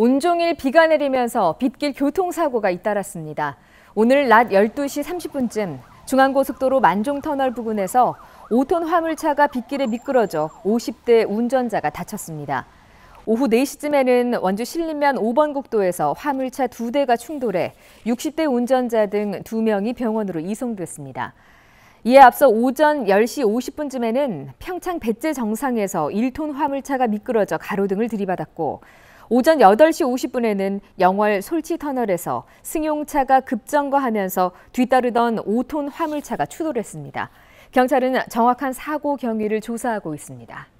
온종일 비가 내리면서 빗길 교통사고가 잇따랐습니다. 오늘 낮 12시 30분쯤 중앙고속도로 만종터널 부근에서 5톤 화물차가 빗길에 미끄러져 50대 운전자가 다쳤습니다. 오후 4시쯤에는 원주 신림면 5번 국도에서 화물차 2대가 충돌해 60대 운전자 등 2명이 병원으로 이송됐습니다. 이에 앞서 오전 10시 50분쯤에는 평창 배째 정상에서 1톤 화물차가 미끄러져 가로등을 들이받았고 오전 8시 50분에는 영월 솔치터널에서 승용차가 급정거하면서 뒤따르던 5톤 화물차가 추돌했습니다. 경찰은 정확한 사고 경위를 조사하고 있습니다.